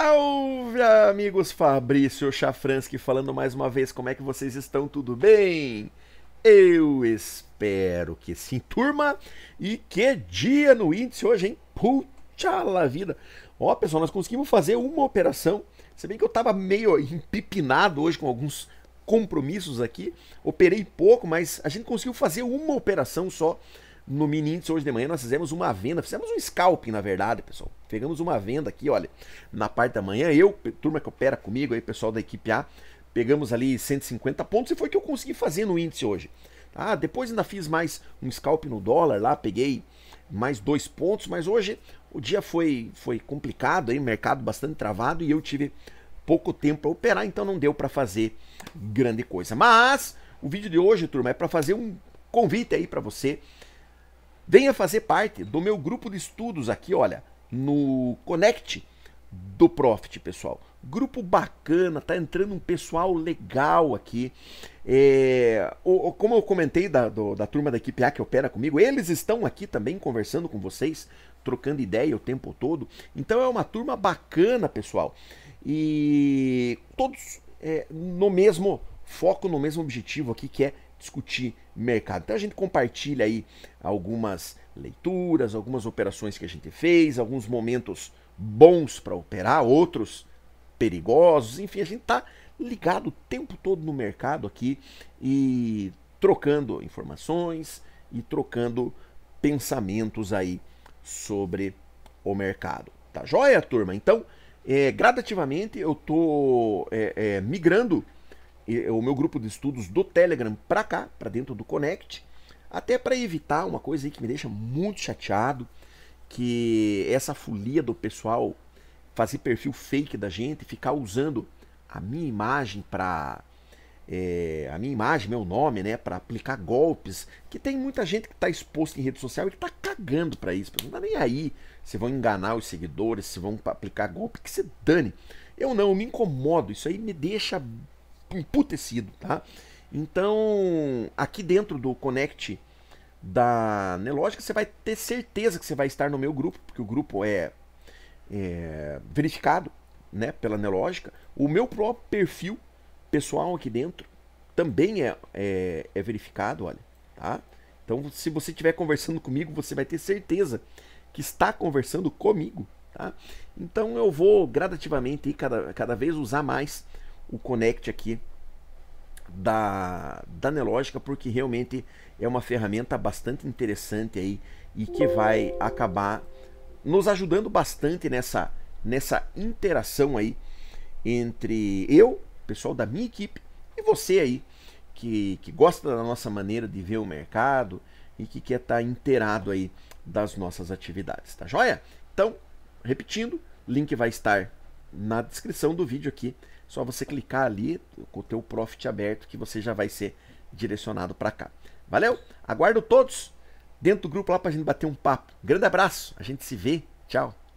Salve, amigos! Fabrício Chafransky falando mais uma vez. Como é que vocês estão? Tudo bem? Eu espero que sim, turma. E que dia no índice hoje, hein? Puxa la vida! Ó, pessoal, nós conseguimos fazer uma operação. Se bem que eu tava meio empipinado hoje com alguns compromissos aqui. Operei pouco, mas a gente conseguiu fazer uma operação só no mini hoje de manhã nós fizemos uma venda, fizemos um scalping na verdade, pessoal. Pegamos uma venda aqui, olha, na parte da manhã, eu, turma que opera comigo aí, pessoal da equipe A, pegamos ali 150 pontos e foi o que eu consegui fazer no índice hoje. Ah, depois ainda fiz mais um scalping no dólar lá, peguei mais dois pontos, mas hoje o dia foi foi complicado aí, mercado bastante travado e eu tive pouco tempo para operar, então não deu para fazer grande coisa. Mas o vídeo de hoje, turma, é para fazer um convite aí para você Venha fazer parte do meu grupo de estudos aqui, olha, no Connect do Profit, pessoal. Grupo bacana, tá entrando um pessoal legal aqui. É, o, como eu comentei da, do, da turma da equipe A que opera comigo, eles estão aqui também conversando com vocês, trocando ideia o tempo todo. Então é uma turma bacana, pessoal. E todos é, no mesmo foco, no mesmo objetivo aqui, que é discutir mercado. Então a gente compartilha aí algumas leituras, algumas operações que a gente fez, alguns momentos bons para operar, outros perigosos, enfim, a gente está ligado o tempo todo no mercado aqui e trocando informações e trocando pensamentos aí sobre o mercado. Tá joia, turma? Então, é, gradativamente eu tô é, é, migrando é o meu grupo de estudos do Telegram para cá, para dentro do Connect, até para evitar uma coisa aí que me deixa muito chateado, que essa folia do pessoal fazer perfil fake da gente, ficar usando a minha imagem para é, a minha imagem, meu nome, né, para aplicar golpes, que tem muita gente que está exposta em rede social e que está cagando para isso, não tá nem aí se vão enganar os seguidores, se vão aplicar golpe, que se dane. Eu não, eu me incomodo, isso aí me deixa emputecido, tá? Então, aqui dentro do Connect da Nelogica, você vai ter certeza que você vai estar no meu grupo, porque o grupo é, é verificado né, pela Nelogica. O meu próprio perfil pessoal aqui dentro também é, é, é verificado, olha, tá? Então, se você estiver conversando comigo, você vai ter certeza que está conversando comigo, tá? Então, eu vou gradativamente cada, cada vez usar mais o connect aqui da, da Nelogica, porque realmente é uma ferramenta bastante interessante aí e que vai acabar nos ajudando bastante nessa, nessa interação aí entre eu, pessoal da minha equipe, e você aí, que, que gosta da nossa maneira de ver o mercado e que quer estar tá inteirado aí das nossas atividades, tá joia? Então, repetindo, link vai estar na descrição do vídeo aqui só você clicar ali com o teu Profit aberto que você já vai ser direcionado para cá. Valeu? Aguardo todos dentro do grupo lá para a gente bater um papo. Grande abraço, a gente se vê. Tchau.